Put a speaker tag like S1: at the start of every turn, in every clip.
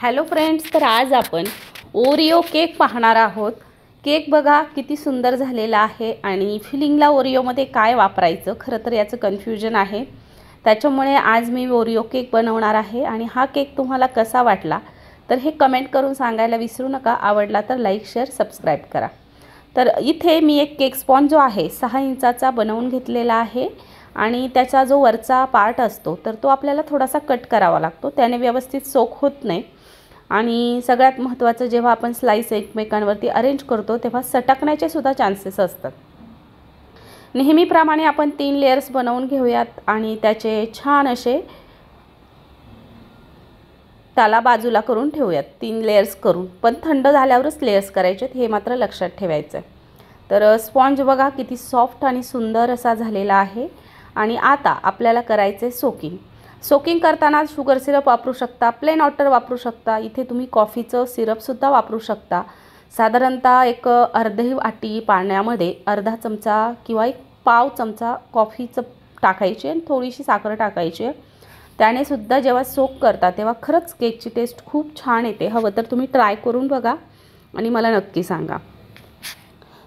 S1: hello friends तर आज आपण ओरिओ केक पाहणार आहोत केक बघा किती सुंदर झालेला आहे आणि फिलिंगला ओरिओमध्ये काय वापरायचं खरं तर याचं कन्फ्युजन आहे त्याच्यामुळे आज मी ओरिओ केक बनवणार आहे आणि हा केक तुम्हाला कसा वाटला तर हे कमेंट करून सांगायला विसरू नका आवडला तर लाईक शेअर सबस्क्राईब करा तर इथे मी एक केक स्पॉन जो आहे सहा इंचाचा बनवून घेतलेला आहे आणि त्याचा जो वरचा पार्ट असतो तर तो आपल्याला थोडासा कट करावा लागतो त्याने व्यवस्थित सोख होत नाही आणि सगळ्यात महत्त्वाचं जेव्हा आपण स्लाईस एकमेकांवरती अरेंज करतो तेव्हा सटकण्याचे सुद्धा चान्सेस असतात नेहमीप्रमाणे आपण तीन लेयर्स बनवून घेऊयात आणि त्याचे छान असे त्याला बाजूला करून ठेवूयात तीन लेयर्स करून पण थंड झाल्यावरच लेयर्स करायचे हे मात्र लक्षात ठेवायचं आहे तर स्पॉन्ज बघा किती सॉफ्ट आणि सुंदर असा झालेला आहे आणि आता आपल्याला आहे सोकिंग सोकिंग करताना शुगर सिरप वापरू शकता प्लेन वॉटर वापरू शकता इथे तुम्ही कॉफीचं सिरपसुद्धा वापरू शकता साधारणतः एक अर्धी वाटी पाण्यामध्ये अर्धा चमचा किंवा एक पाव चमचा कॉफीचं टाकायची आणि थोडीशी साखर टाकायची आहे त्याने सुद्धा जेव्हा सोक करता तेव्हा खरंच केकची टेस्ट खूप छान येते हवं तर तुम्ही ट्राय करून बघा आणि मला नक्की सांगा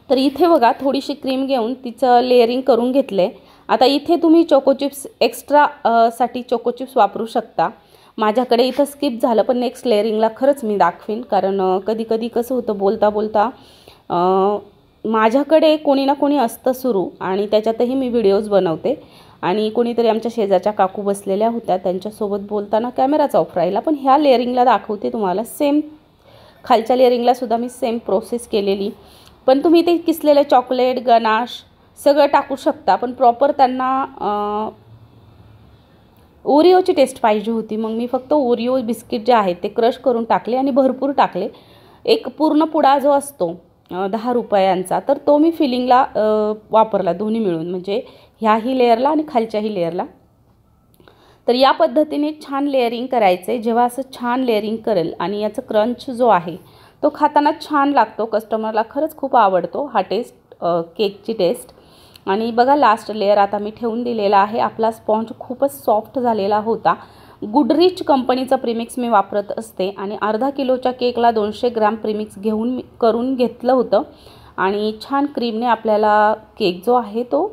S1: तर इथे बघा थोडीशी क्रीम घेऊन तिचं लेअरिंग करून घेतलं आहे आता इथे तुम्ही चोकोचिप्स एक्स्ट्रा साठी चोकोचिप्स वापरू शकता माझ्याकडे इथं स्किप झालं पण नेक्स्ट लेअरिंगला खरंच मी दाखवीन कारण कधी कधी कसं होतं बोलता बोलता माझ्याकडे कोणी ना कोणी असतं सुरू आणि त्याच्यातही मी व्हिडिओज बनवते आणि कोणीतरी आमच्या शेजारच्या काकू बसलेल्या होत्या त्यांच्यासोबत बोलताना कॅमेराचा ऑफ राहिला पण ह्या लेअरिंगला दाखवते तुम्हाला सेम खालच्या लेअरिंगलासुद्धा मी सेम प्रोसेस केलेली पण तुम्ही ते किसलेले चॉकलेट गनाश सगळं टाकू शकता पण प्रॉपर त्यांना ओरिओची टेस्ट पाहिजे होती मग मी फक्त ओरिओ बिस्किट जे आहेत ते क्रश करून टाकले आणि भरपूर टाकले एक पूर्ण पुडा जो असतो दहा रुपयांचा तर तो मी फिलिंगला वापरला दोन्ही मिळून म्हणजे ह्याही लेअरला आणि खालच्याही लेअरला तर या पद्धतीने छान लेअरिंग करायचं आहे जेव्हा असं छान लेअरिंग करेल आणि याचा क्रंच जो आहे तो खाताना छान लागतो कस्टमरला खरंच खूप आवडतो हा टेस्ट केकची टेस्ट आणि बघा लास्ट लेअर आता मी ठेवून दिलेला आहे आपला स्पॉन्ज खूपच सॉफ्ट झालेला होता गुडरिच कंपनीचा प्रिमिक्स मी वापरत असते आणि अर्धा किलोच्या केकला दोनशे ग्रॅम प्रिमिक्स घेऊन करून घेतलं होतं आणि छान क्रीमने आपल्याला केक जो आहे तो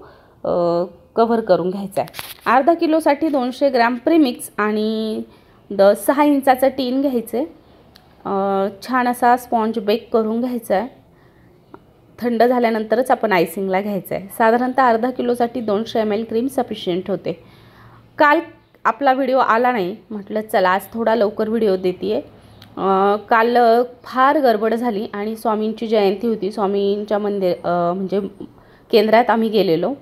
S1: कव्हर करून घ्यायचा आहे अर्धा किलोसाठी दोनशे ग्रॅम प्रिमिक्स आणि द सहा इंचाचं टीन घ्यायचं आहे छान असा स्पॉन्ज बेक करून घ्यायचा आहे थंड झाल्यानंतरच आपण आयसिंगला घ्यायचं आहे साधारणतः अर्धा किलोसाठी दोनशे एम एल क्रीम सफिशियंट होते काल आपला व्हिडिओ आला नाही म्हटलं चला आज थोडा लवकर व्हिडिओ देते आहे काल फार गडबड झाली आणि स्वामींची जयंती होती स्वामींच्या मंदिर म्हणजे केंद्रात आम्ही गेलेलो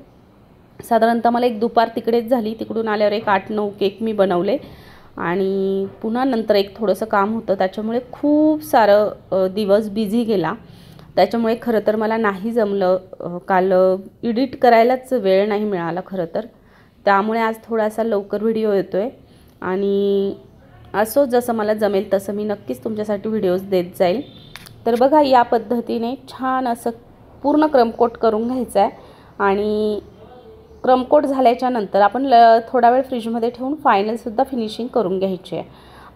S1: साधारणतः मला एक दुपार तिकडेच झाली तिकडून आल्यावर एक आठ नऊ केक मी बनवले आणि पुन्हा नंतर एक थोडंसं काम होतं त्याच्यामुळे खूप सारं दिवस बिझी गेला त्याच्यामुळे खरं तर मला नाही जमलं काल एडिट करायलाच वेळ नाही मिळाला खरं तर त्यामुळे आज थोडासा लवकर व्हिडिओ येतो आहे आणि असो जसं मला जमेल तसं मी नक्कीच तुमच्यासाठी व्हिडिओज देत जाईल तर बघा या पद्धतीने छान असं पूर्ण क्रमकोट करून घ्यायचं आहे आणि क्रमकोट झाल्याच्या नंतर आपण ल थोडा वेळ फ्रीजमध्ये ठेवून फायनलसुद्धा फिनिशिंग करून घ्यायची आहे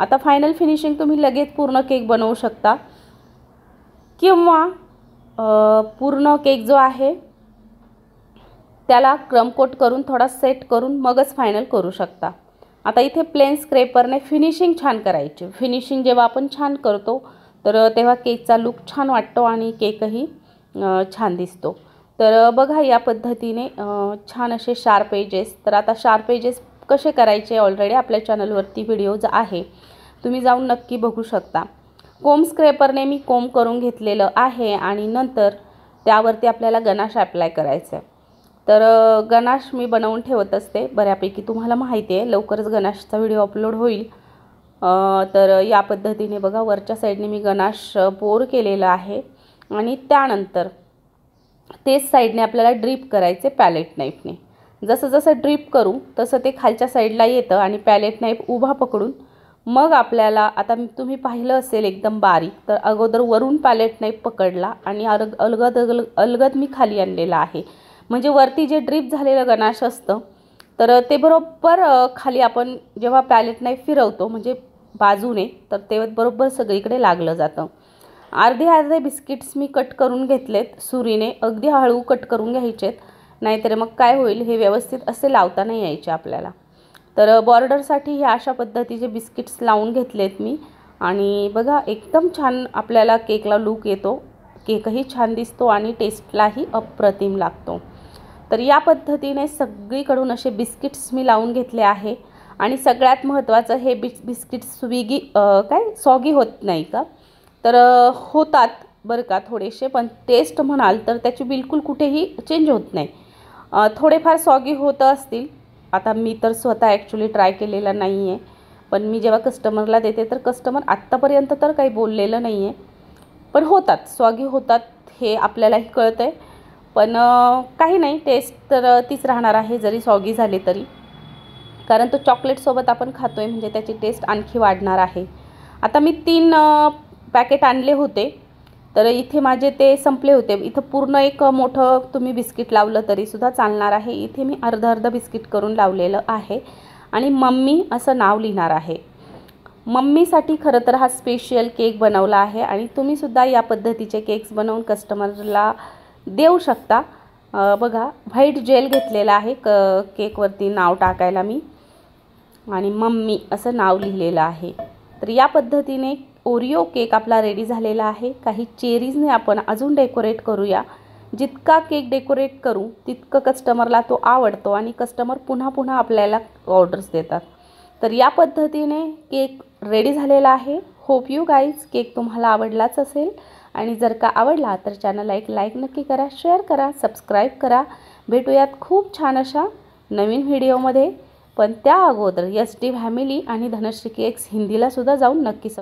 S1: आता फायनल फिनिशिंग तुम्ही लगेच पूर्ण केक बनवू शकता किंवा पूर्ण केक जो आहे त्याला क्रमकोट करून थोडा सेट करून मगच फायनल करू शकता आता इथे प्लेन स्क्रेपरने फिनिशिंग छान करायची फिनिशिंग जेव्हा आपण छान करतो तर तेव्हा केकचा लुक छान वाटतो आणि केकही छान दिसतो तर बघा या पद्धतीने छान असे शार्प एजेस तर आता शार्प एजेस कसे करायचे ऑलरेडी आपल्या चॅनलवरती व्हिडिओज आहे तुम्ही जाऊन नक्की बघू शकता कोम स्क्रेपरने मी कोम करून घेतलेलं आहे आणि नंतर त्यावरती आपल्याला गनाश ॲप्लाय करायचं आहे तर गनाश मी बनवून ठेवत असते बऱ्यापैकी तुम्हाला माहिती आहे लवकरच गणाशचा व्हिडिओ अपलोड होईल तर या पद्धतीने बघा वरच्या साईडने मी गणाश पोर केलेलं आहे आणि त्यानंतर तेच साईडने आपल्याला ड्रीप करायचे पॅलेट नाईफने जसं जसं ड्रीप करू तसं ते खालच्या साईडला येतं आणि पॅलेट नाईफ उभा पकडून मग आपल्याला आता तुम्ही पाहिलं असेल एकदम बारीक तर अगोदर वरून पॅलेट नाही पकडला आणि अलग अलगद अलग अलगद मी खाली आणलेला आहे म्हणजे वरती जे ड्रीप झालेलं गणाश असतं तर ते बरोबर खाली आपण जेव्हा पॅलेट नाही फिरवतो म्हणजे बाजूने तर ते बरोबर सगळीकडे लागलं जातं अर्धे अर्धे बिस्किट्स मी कट करून घेतलेत सुरीने अगदी हळू कट करून घ्यायचेत नाहीतर मग काय होईल हे व्यवस्थित असे लावता नाही यायचे आपल्याला तर बॉर्डरसाठी हे अशा पद्धतीचे बिस्किट्स लावून घेतलेत मी आणि बघा एकदम छान आपल्याला केकला लूक येतो केकही छान दिसतो आणि टेस्टलाही अप्रतिम लागतो तर या पद्धतीने सगळीकडून असे बिस्किट्स मी लावून घेतले आहे आणि सगळ्यात महत्त्वाचं हे बिस् बिस्किट्स स्विगी काय सॉगी होत नाही का तर होतात बरं का थोडेसे पण टेस्ट म्हणाल तर त्याची बिलकुल कुठेही चेंज होत नाही थोडेफार सॉगी होतं असतील आता मी तर स्वतः ॲक्च्युली ट्राय केलेला नाही आहे पण मी जेव्हा कस्टमरला देते तर कस्टमर आत्तापर्यंत तर काही बोललेलं नाही आहे पण होतात स्वागी होतात हे आपल्यालाही कळतं आहे पण काही नाही टेस्ट तर तीच राहणार आहे जरी स्वागी झाले तरी कारण तो चॉकलेटसोबत आपण खातो आहे म्हणजे त्याची टेस्ट आणखी वाढणार आहे आता मी तीन पॅकेट आणले होते तर इथे माझे ते संपले होते इथं पूर्ण एक मोठं तुम्ही बिस्किट लावलं तरीसुद्धा चालणार आहे इथे मी अर्ध अर्ध बिस्किट करून लावलेलं आहे आणि मम्मी असं नाव लिहिणार आहे मम्मीसाठी खरं तर हा स्पेशल केक बनवला आहे आणि तुम्हीसुद्धा या पद्धतीचे केक्स बनवून कस्टमरला देऊ शकता बघा व्हाईट जेल घेतलेला आहे क केकवरती नाव टाकायला मी आणि मम्मी असं नाव लिहिलेलं आहे तर या पद्धतीने ओरिओ केक आपला रेडी झालेला आहे काही चेरीजने आपण अजून डेकोरेट करूया जितका केक डेकोरेट करू तितकं कस्टमरला तो आवडतो आणि कस्टमर पुन्हा पुन्हा आपल्याला ऑर्डर्स देतात तर या पद्धतीने केक रेडी झालेला आहे होप यू गाईज केक तुम्हाला आवडलाच असेल आणि जर का आवडला तर चॅनलला एक लाईक नक्की करा शेअर करा सबस्क्राईब करा भेटूयात खूप छान अशा नवीन व्हिडिओमध्ये पण त्या अगोदर यस टी फॅमिली आणि धनश्री केक्स हिंदीलासुद्धा जाऊन नक्की